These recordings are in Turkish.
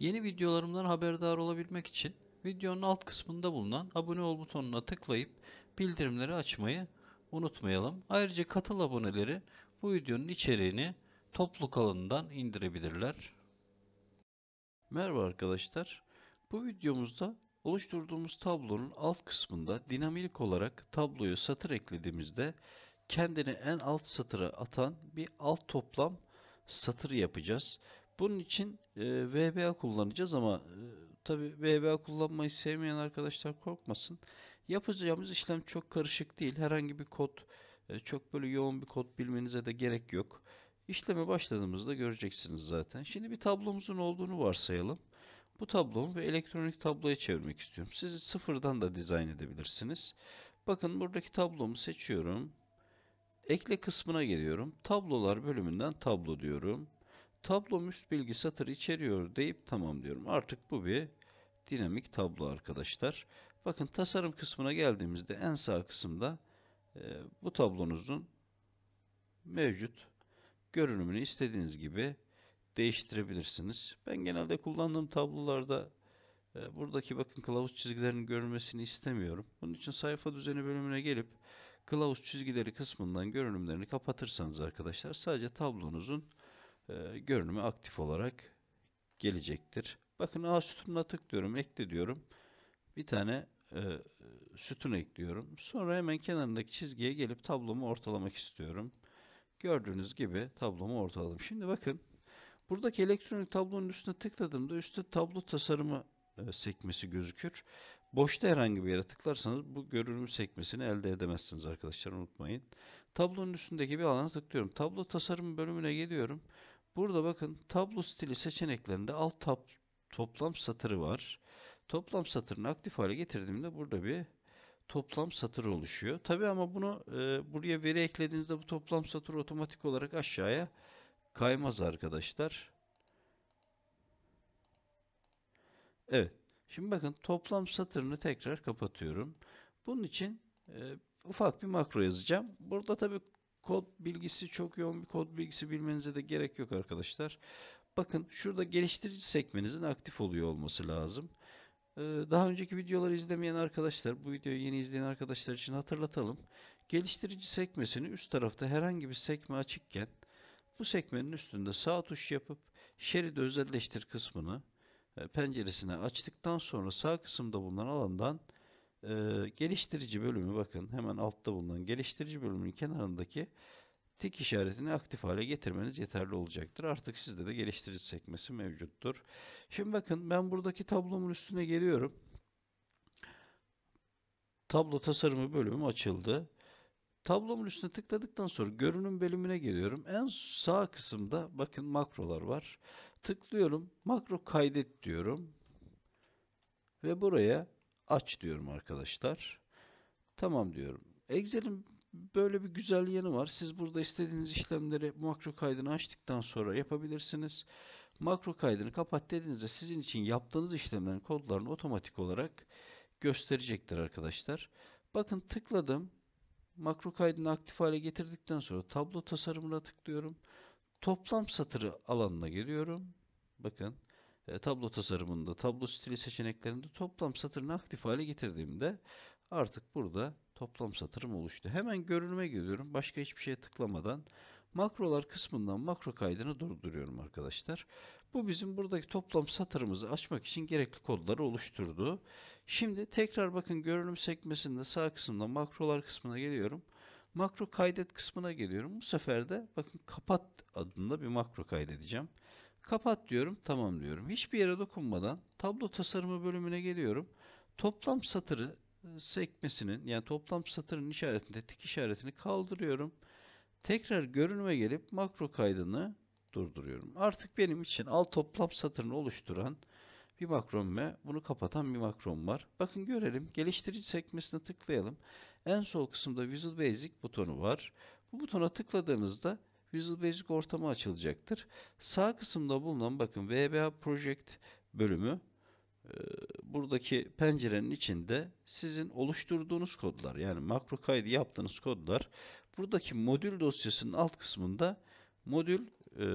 Yeni videolarımdan haberdar olabilmek için videonun alt kısmında bulunan abone ol butonuna tıklayıp bildirimleri açmayı unutmayalım. Ayrıca katıl aboneleri bu videonun içeriğini toplu alanından indirebilirler. Merhaba arkadaşlar. Bu videomuzda oluşturduğumuz tablonun alt kısmında dinamik olarak tabloyu satır eklediğimizde kendini en alt satıra atan bir alt toplam satır yapacağız. Bunun için e, VBA kullanacağız ama e, tabi VBA kullanmayı sevmeyen arkadaşlar korkmasın. Yapacağımız işlem çok karışık değil. Herhangi bir kod e, çok böyle yoğun bir kod bilmenize de gerek yok. İşleme başladığımızda göreceksiniz zaten. Şimdi bir tablomuzun olduğunu varsayalım. Bu tablomu bir elektronik tabloya çevirmek istiyorum. Sizi sıfırdan da dizayn edebilirsiniz. Bakın buradaki tablomu seçiyorum. Ekle kısmına geliyorum. Tablolar bölümünden tablo diyorum. Tablo üst bilgi satırı içeriyor deyip tamam diyorum. Artık bu bir dinamik tablo arkadaşlar. Bakın tasarım kısmına geldiğimizde en sağ kısımda e, bu tablonuzun mevcut görünümünü istediğiniz gibi değiştirebilirsiniz. Ben genelde kullandığım tablolarda e, buradaki bakın kılavuz çizgilerinin görünmesini istemiyorum. Bunun için sayfa düzeni bölümüne gelip kılavuz çizgileri kısmından görünümlerini kapatırsanız arkadaşlar sadece tablonuzun e, görünümü aktif olarak gelecektir. Bakın A sütununa tıklıyorum, ekle diyorum. Bir tane e, sütun ekliyorum. Sonra hemen kenarındaki çizgiye gelip tablomu ortalamak istiyorum. Gördüğünüz gibi tablomu ortaladım. Şimdi bakın buradaki elektronik tablonun üstüne tıkladığımda üstte tablo tasarımı e, sekmesi gözükür. Boşta herhangi bir yere tıklarsanız bu görünüm sekmesini elde edemezsiniz arkadaşlar unutmayın. Tablonun üstündeki bir alana tıklıyorum. Tablo tasarım bölümüne geliyorum. Burada bakın tablo stili seçeneklerinde alt tab toplam satırı var. Toplam satırını aktif hale getirdiğimde burada bir toplam satır oluşuyor. Tabi ama bunu e, buraya veri eklediğinizde bu toplam satır otomatik olarak aşağıya kaymaz arkadaşlar. Evet. Şimdi bakın toplam satırını tekrar kapatıyorum. Bunun için e, ufak bir makro yazacağım. Burada tabi kod bilgisi çok yoğun bir kod bilgisi bilmenize de gerek yok arkadaşlar. Bakın şurada geliştirici sekmenizin aktif oluyor olması lazım. Ee, daha önceki videoları izlemeyen arkadaşlar, bu videoyu yeni izleyen arkadaşlar için hatırlatalım. Geliştirici sekmesini üst tarafta herhangi bir sekme açıkken bu sekmenin üstünde sağ tuş yapıp şerit özelleştir kısmını e, penceresine açtıktan sonra sağ kısımda bulunan alandan e, geliştirici bölümü bakın hemen altta bulunan geliştirici bölümünün kenarındaki tik işaretini aktif hale getirmeniz yeterli olacaktır. Artık sizde de geliştirici sekmesi mevcuttur. Şimdi bakın ben buradaki tablomun üstüne geliyorum. Tablo tasarımı bölümü açıldı. Tablomun üstüne tıkladıktan sonra görünüm bölümüne geliyorum. En sağ kısımda bakın makrolar var. Tıklıyorum. Makro kaydet diyorum. Ve buraya aç diyorum arkadaşlar. Tamam diyorum. Excel'in böyle bir güzel yanı var. Siz burada istediğiniz işlemleri makro kaydını açtıktan sonra yapabilirsiniz. Makro kaydını kapat dediğinizde sizin için yaptığınız işlemlerin kodlarını otomatik olarak gösterecektir arkadaşlar. Bakın tıkladım. Makro kaydını aktif hale getirdikten sonra tablo tasarımına tıklıyorum. Toplam satırı alanına geliyorum. Bakın e, tablo tasarımında, tablo stili seçeneklerinde toplam satırını aktif hale getirdiğimde artık burada toplam satırım oluştu. Hemen görünüme giriyorum. Başka hiçbir şeye tıklamadan makrolar kısmından makro kaydını durduruyorum arkadaşlar. Bu bizim buradaki toplam satırımızı açmak için gerekli kodları oluşturdu. Şimdi tekrar bakın görünüm sekmesinde sağ kısımda makrolar kısmına geliyorum. Makro kaydet kısmına geliyorum. Bu sefer de bakın kapat adında bir makro kaydedeceğim. Kapat diyorum. Tamam diyorum. Hiçbir yere dokunmadan tablo tasarımı bölümüne geliyorum. Toplam satırı e, sekmesinin yani toplam satırın işaretinde tek işaretini kaldırıyorum. Tekrar görünme gelip makro kaydını durduruyorum. Artık benim için alt toplam satırını oluşturan bir makrom ve bunu kapatan bir makrom var. Bakın görelim. Geliştirici sekmesine tıklayalım. En sol kısımda Visual Basic butonu var. Bu butona tıkladığınızda Visual Basic ortamı açılacaktır. Sağ kısımda bulunan bakın VBA Project bölümü e, buradaki pencerenin içinde sizin oluşturduğunuz kodlar yani makro kaydı yaptığınız kodlar buradaki modül dosyasının alt kısmında modül e,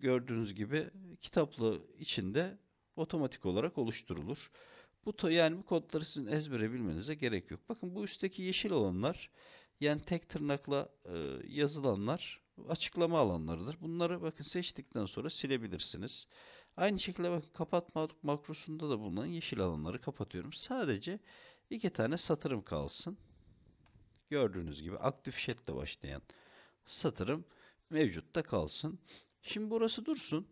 gördüğünüz gibi kitaplı içinde otomatik olarak oluşturulur. Bu yani bu kodları sizin ezbere bilmenize gerek yok. Bakın bu üstteki yeşil olanlar yani tek tırnakla e, yazılanlar açıklama alanlarıdır. Bunları bakın seçtikten sonra silebilirsiniz. Aynı şekilde bakın kapatma makrosunda da bulunan yeşil alanları kapatıyorum. Sadece iki tane satırım kalsın. Gördüğünüz gibi aktif şetle başlayan satırım mevcutta kalsın. Şimdi burası dursun.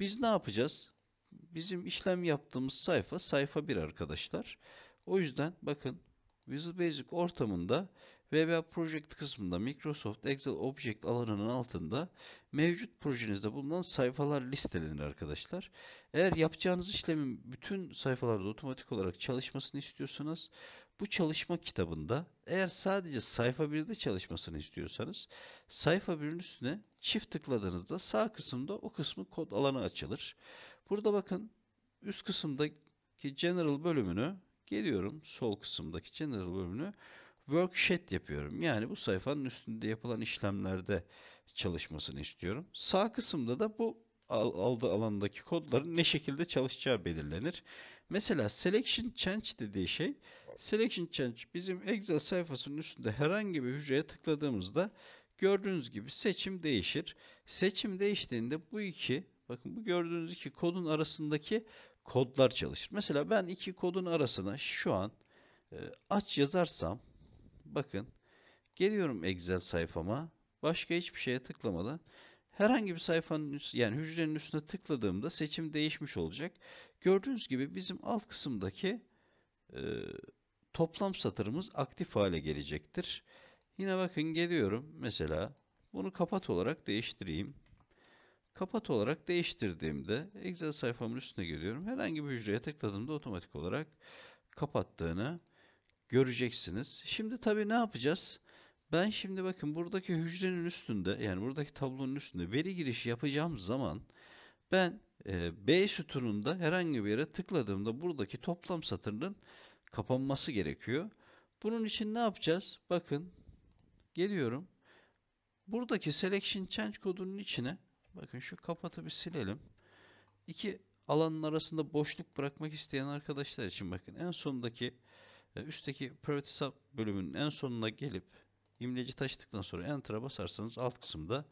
Biz ne yapacağız? Bizim işlem yaptığımız sayfa sayfa 1 arkadaşlar. O yüzden bakın Visual Basic ortamında VBA Project kısmında Microsoft Excel Object alanının altında mevcut projenizde bulunan sayfalar listelenir arkadaşlar. Eğer yapacağınız işlemin bütün sayfalarda otomatik olarak çalışmasını istiyorsanız bu çalışma kitabında eğer sadece sayfa 1'de çalışmasını istiyorsanız sayfa 1'in üstüne çift tıkladığınızda sağ kısımda o kısmın kod alanı açılır. Burada bakın üst kısımdaki General bölümünü geliyorum sol kısımdaki General bölümünü worksheet yapıyorum. Yani bu sayfanın üstünde yapılan işlemlerde çalışmasını istiyorum. Sağ kısımda da bu aldı alandaki kodların ne şekilde çalışacağı belirlenir. Mesela selection change dediği şey selection change bizim Excel sayfasının üstünde herhangi bir hücreye tıkladığımızda gördüğünüz gibi seçim değişir. Seçim değiştiğinde bu iki bakın bu gördüğünüz iki kodun arasındaki kodlar çalışır. Mesela ben iki kodun arasına şu an e, aç yazarsam Bakın geliyorum Excel sayfama. Başka hiçbir şeye tıklamadan herhangi bir sayfanın yani hücrenin üstüne tıkladığımda seçim değişmiş olacak. Gördüğünüz gibi bizim alt kısımdaki e, toplam satırımız aktif hale gelecektir. Yine bakın geliyorum mesela bunu kapat olarak değiştireyim. Kapat olarak değiştirdiğimde Excel sayfamın üstüne geliyorum. Herhangi bir hücreye tıkladığımda otomatik olarak kapattığını göreceksiniz. Şimdi tabii ne yapacağız? Ben şimdi bakın buradaki hücrenin üstünde yani buradaki tablonun üstünde veri girişi yapacağım zaman ben e, B sütununda herhangi bir yere tıkladığımda buradaki toplam satırının kapanması gerekiyor. Bunun için ne yapacağız? Bakın geliyorum. Buradaki selection change kodunun içine bakın şu kapatı bir silelim. İki alanın arasında boşluk bırakmak isteyen arkadaşlar için bakın en sondaki e, üstteki Private Sub bölümünün en sonuna gelip imleci taşıdıktan sonra Enter'a basarsanız alt kısımda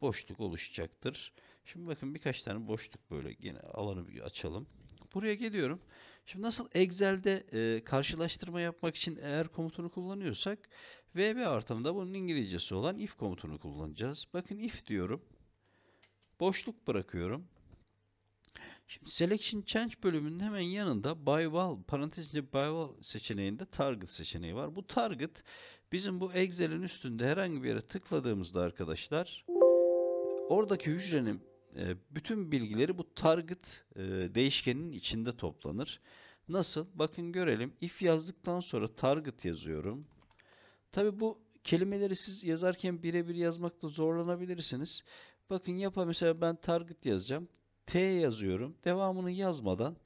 boşluk oluşacaktır. Şimdi bakın birkaç tane boşluk böyle yine alanı bir açalım. Buraya geliyorum. Şimdi nasıl Excel'de e, karşılaştırma yapmak için eğer komutunu kullanıyorsak VB ortamında bunun İngilizcesi olan if komutunu kullanacağız. Bakın if diyorum. Boşluk bırakıyorum. Şimdi Selection Change bölümünün hemen yanında By Wall, parantez içinde By Wall seçeneğinde Target seçeneği var. Bu Target bizim bu Excel'in üstünde herhangi bir yere tıkladığımızda arkadaşlar oradaki hücrenin e, bütün bilgileri bu target e, değişkenin içinde toplanır. Nasıl? Bakın görelim. If yazdıktan sonra target yazıyorum. Tabi bu kelimeleri siz yazarken birebir yazmakta zorlanabilirsiniz. Bakın yapa mesela ben target yazacağım. T yazıyorum. Devamını yazmadan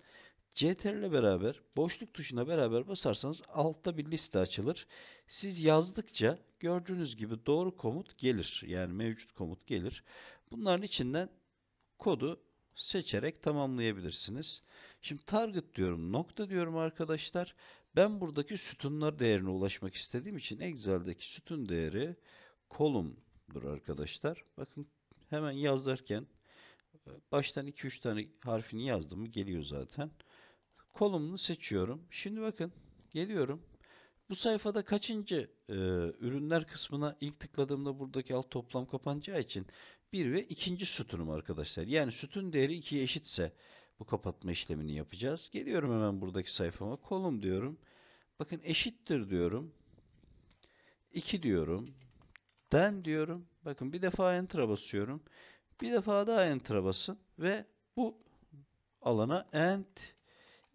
CTRL ile beraber boşluk tuşuna beraber basarsanız altta bir liste açılır. Siz yazdıkça gördüğünüz gibi doğru komut gelir. Yani mevcut komut gelir. Bunların içinden kodu seçerek tamamlayabilirsiniz. Şimdi target diyorum, nokta diyorum arkadaşlar. Ben buradaki sütunlar değerine ulaşmak istediğim için Excel'deki sütun değeri kolumdur arkadaşlar. Bakın hemen yazarken Baştan 2-3 tane harfini yazdım. Geliyor zaten. Kolumunu seçiyorum. Şimdi bakın geliyorum. Bu sayfada kaçıncı e, ürünler kısmına ilk tıkladığımda buradaki alt toplam kapanacağı için bir ve ikinci sütunum arkadaşlar. Yani sütun değeri 2'ye eşitse bu kapatma işlemini yapacağız. Geliyorum hemen buradaki sayfama. Kolum diyorum. Bakın eşittir diyorum. 2 diyorum. Den diyorum. Bakın bir defa enter'a basıyorum. Bir defa daha enter'a basın ve bu alana end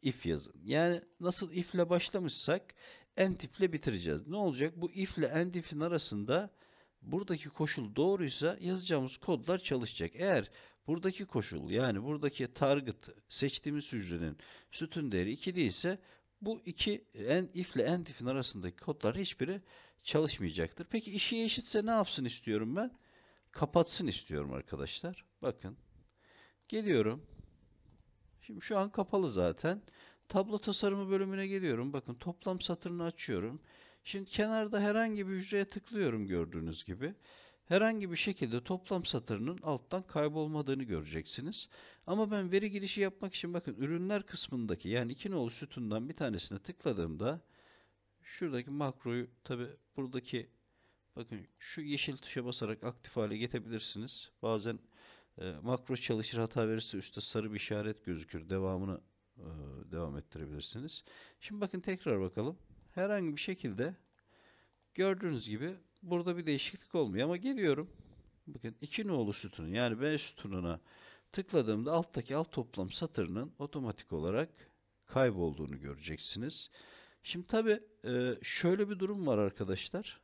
if yazın. Yani nasıl if ile başlamışsak end if ile bitireceğiz. Ne olacak? Bu if ile end if'in arasında buradaki koşul doğruysa yazacağımız kodlar çalışacak. Eğer buradaki koşul yani buradaki target seçtiğimiz hücrenin sütun değeri 2 değilse bu iki end if ile end if'in arasındaki kodlar hiçbiri çalışmayacaktır. Peki işi eşitse ne yapsın istiyorum ben? kapatsın istiyorum arkadaşlar. Bakın. Geliyorum. Şimdi şu an kapalı zaten. Tablo tasarımı bölümüne geliyorum. Bakın toplam satırını açıyorum. Şimdi kenarda herhangi bir hücreye tıklıyorum gördüğünüz gibi. Herhangi bir şekilde toplam satırının alttan kaybolmadığını göreceksiniz. Ama ben veri girişi yapmak için bakın ürünler kısmındaki yani iki nolu sütundan bir tanesine tıkladığımda şuradaki makroyu tabi buradaki Bakın şu yeşil tuşa basarak aktif hale getirebilirsiniz. Bazen e, makro çalışır hata verirse üstte sarı bir işaret gözükür. Devamını e, devam ettirebilirsiniz. Şimdi bakın tekrar bakalım. Herhangi bir şekilde gördüğünüz gibi burada bir değişiklik olmuyor ama geliyorum. Bakın 2 nolu sütunu yani B sütununa tıkladığımda alttaki alt toplam satırının otomatik olarak kaybolduğunu göreceksiniz. Şimdi tabi e, şöyle bir durum var arkadaşlar.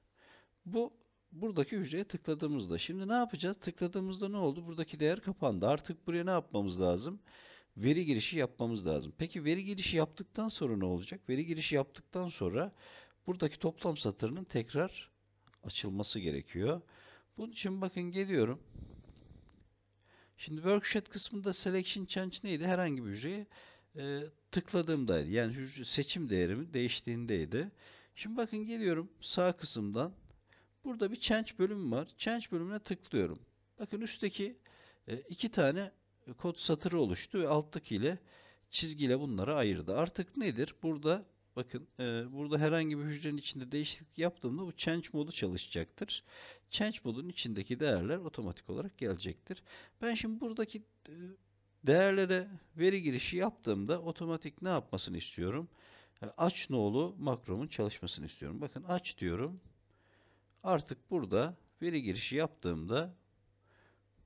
Bu buradaki hücreye tıkladığımızda. Şimdi ne yapacağız? Tıkladığımızda ne oldu? Buradaki değer kapandı. Artık buraya ne yapmamız lazım? Veri girişi yapmamız lazım. Peki veri girişi yaptıktan sonra ne olacak? Veri girişi yaptıktan sonra buradaki toplam satırının tekrar açılması gerekiyor. Bunun için bakın geliyorum. Şimdi worksheet kısmında selection change neydi? Herhangi bir hücreye e, tıkladığımdaydı. Yani seçim değerimin değiştiğindeydi. Şimdi bakın geliyorum sağ kısımdan Burada bir change bölümü var. Change bölümüne tıklıyorum. Bakın üstteki e, iki tane kod satırı oluştu ve alttaki ile çizgiyle bunları ayırdı. Artık nedir? Burada bakın e, burada herhangi bir hücrenin içinde değişiklik yaptığımda bu change modu çalışacaktır. Change modunun içindeki değerler otomatik olarak gelecektir. Ben şimdi buradaki e, değerlere veri girişi yaptığımda otomatik ne yapmasını istiyorum? E, aç nolu makromun çalışmasını istiyorum. Bakın aç diyorum. Artık burada veri girişi yaptığımda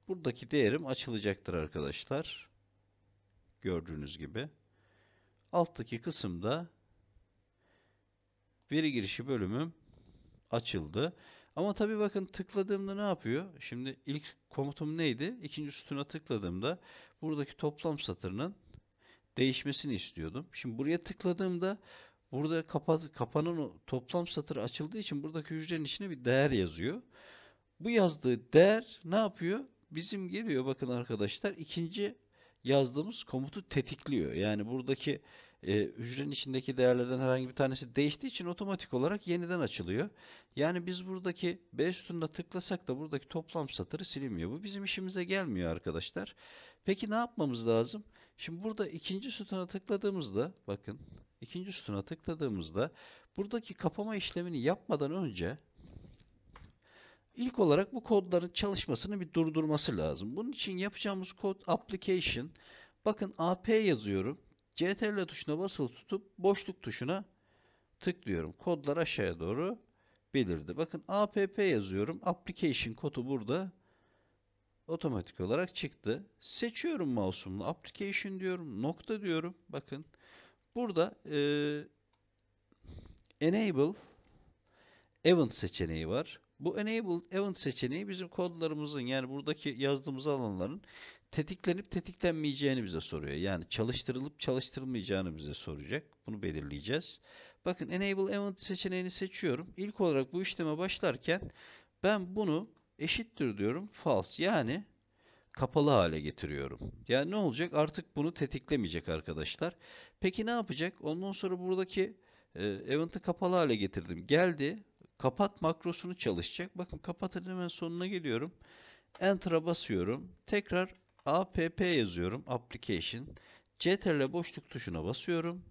buradaki değerim açılacaktır arkadaşlar. Gördüğünüz gibi. Alttaki kısımda veri girişi bölümüm açıldı. Ama tabii bakın tıkladığımda ne yapıyor? Şimdi ilk komutum neydi? İkinci sütuna tıkladığımda buradaki toplam satırının değişmesini istiyordum. Şimdi buraya tıkladığımda Burada kapat, kapanan toplam satır açıldığı için buradaki hücrenin içine bir değer yazıyor. Bu yazdığı değer ne yapıyor? Bizim geliyor bakın arkadaşlar ikinci yazdığımız komutu tetikliyor. Yani buradaki e, hücrenin içindeki değerlerden herhangi bir tanesi değiştiği için otomatik olarak yeniden açılıyor. Yani biz buradaki B üstünde tıklasak da buradaki toplam satırı silinmiyor. Bu bizim işimize gelmiyor arkadaşlar. Peki ne yapmamız lazım? Şimdi burada ikinci sütuna tıkladığımızda bakın ikinci sütuna tıkladığımızda buradaki kapama işlemini yapmadan önce ilk olarak bu kodların çalışmasını bir durdurması lazım. Bunun için yapacağımız kod application bakın AP yazıyorum. CTRL tuşuna basılı tutup boşluk tuşuna tıklıyorum. Kodlar aşağıya doğru belirdi. Bakın app yazıyorum. Application kodu burada otomatik olarak çıktı. Seçiyorum mouse'umla application diyorum. Nokta diyorum. Bakın Burada e, Enable Event seçeneği var. Bu Enable Event seçeneği bizim kodlarımızın yani buradaki yazdığımız alanların tetiklenip tetiklenmeyeceğini bize soruyor. Yani çalıştırılıp çalıştırılmayacağını bize soracak. Bunu belirleyeceğiz. Bakın Enable Event seçeneğini seçiyorum. İlk olarak bu işleme başlarken ben bunu eşittir diyorum false. Yani kapalı hale getiriyorum. Yani ne olacak? Artık bunu tetiklemeyecek arkadaşlar. Peki ne yapacak? Ondan sonra buradaki e, event'ı kapalı hale getirdim. Geldi. Kapat makrosunu çalışacak. Bakın kapatın hemen sonuna geliyorum. Enter'a basıyorum. Tekrar app yazıyorum. Application. CTRL boşluk tuşuna basıyorum.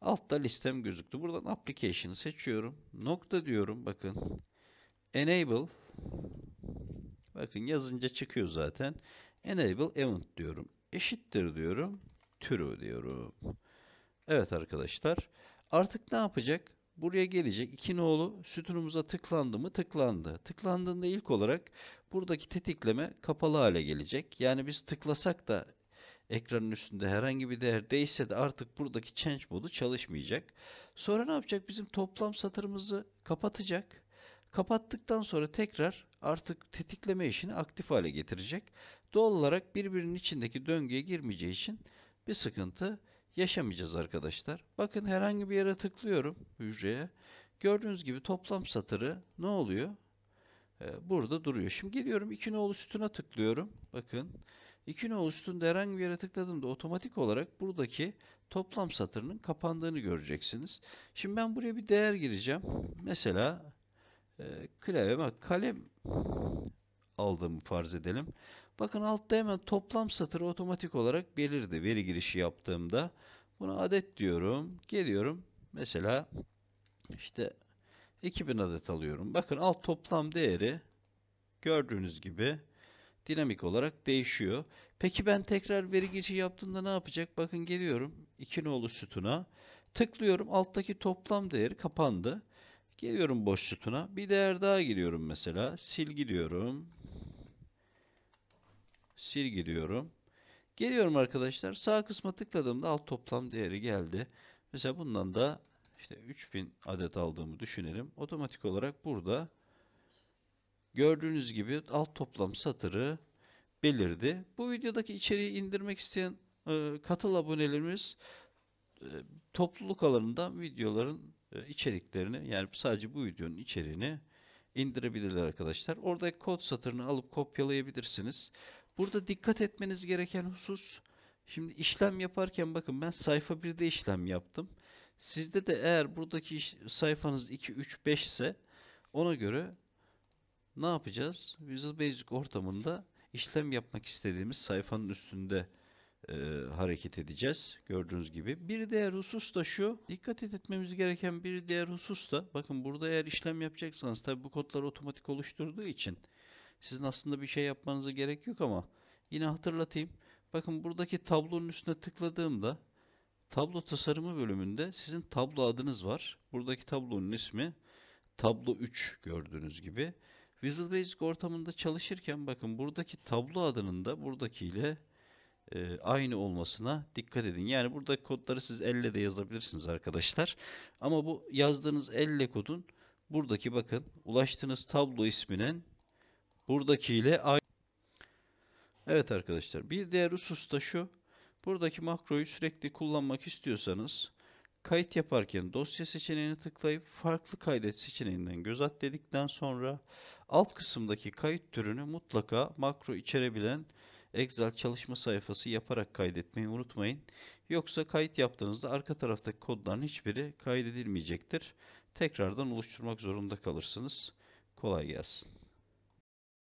Altta listem gözüktü. Buradan application'ı seçiyorum. Nokta diyorum bakın. Enable Bakın yazınca çıkıyor zaten. Enable event diyorum. Eşittir diyorum. Türü diyorum. Evet arkadaşlar. Artık ne yapacak? Buraya gelecek. İki nolu sütunumuza tıklandı mı? Tıklandı. Tıklandığında ilk olarak buradaki tetikleme kapalı hale gelecek. Yani biz tıklasak da ekranın üstünde herhangi bir değer değişse de artık buradaki change modu çalışmayacak. Sonra ne yapacak? Bizim toplam satırımızı kapatacak. Kapattıktan sonra tekrar artık tetikleme işini aktif hale getirecek. Doğal olarak birbirinin içindeki döngüye girmeyeceği için bir sıkıntı yaşamayacağız arkadaşlar. Bakın herhangi bir yere tıklıyorum hücreye. Gördüğünüz gibi toplam satırı ne oluyor? Ee, burada duruyor. Şimdi geliyorum iki nolu sütuna tıklıyorum. Bakın iki nolu sütunda herhangi bir yere tıkladığımda otomatik olarak buradaki toplam satırının kapandığını göreceksiniz. Şimdi ben buraya bir değer gireceğim. Mesela ee, klavye bak kalem aldığımı farz edelim. Bakın altta hemen toplam satır otomatik olarak belirdi veri girişi yaptığımda. Buna adet diyorum. Geliyorum. Mesela işte 2000 adet alıyorum. Bakın alt toplam değeri gördüğünüz gibi dinamik olarak değişiyor. Peki ben tekrar veri girişi yaptığımda ne yapacak? Bakın geliyorum 2 nolu sütuna. Tıklıyorum alttaki toplam değeri kapandı. Geliyorum boş sütuna, Bir değer daha giriyorum mesela. Silgi diyorum. Silgi diyorum. Geliyorum arkadaşlar. Sağ kısma tıkladığımda alt toplam değeri geldi. Mesela bundan da işte 3000 adet aldığımı düşünelim. Otomatik olarak burada gördüğünüz gibi alt toplam satırı belirdi. Bu videodaki içeriği indirmek isteyen e, katıl abonelerimiz e, topluluk alanından videoların e, içeriklerini yani sadece bu videonun içeriğini indirebilirler arkadaşlar. Orada kod satırını alıp kopyalayabilirsiniz. Burada dikkat etmeniz gereken husus şimdi işlem yaparken bakın ben sayfa 1'de işlem yaptım. Sizde de eğer buradaki sayfanız 2, 3, 5 ise ona göre ne yapacağız? Visual Basic ortamında işlem yapmak istediğimiz sayfanın üstünde e, hareket edeceğiz gördüğünüz gibi. Bir diğer husus da şu dikkat etmemiz gereken bir diğer husus da bakın burada eğer işlem yapacaksanız tabi bu kodları otomatik oluşturduğu için sizin aslında bir şey yapmanıza gerek yok ama yine hatırlatayım. Bakın buradaki tablonun üstüne tıkladığımda tablo tasarımı bölümünde sizin tablo adınız var. Buradaki tablonun ismi tablo 3 gördüğünüz gibi. Visual Basic ortamında çalışırken bakın buradaki tablo adının da buradakiyle ile e, aynı olmasına dikkat edin. Yani burada kodları siz elle de yazabilirsiniz arkadaşlar. Ama bu yazdığınız elle kodun buradaki bakın ulaştığınız tablo isminin buradakiyle aynı. Evet arkadaşlar bir diğer husus da şu. Buradaki makroyu sürekli kullanmak istiyorsanız kayıt yaparken dosya seçeneğini tıklayıp farklı kaydet seçeneğinden göz at dedikten sonra alt kısımdaki kayıt türünü mutlaka makro içerebilen Excel çalışma sayfası yaparak kaydetmeyi unutmayın. Yoksa kayıt yaptığınızda arka taraftaki kodların hiçbiri kaydedilmeyecektir. Tekrardan oluşturmak zorunda kalırsınız. Kolay gelsin.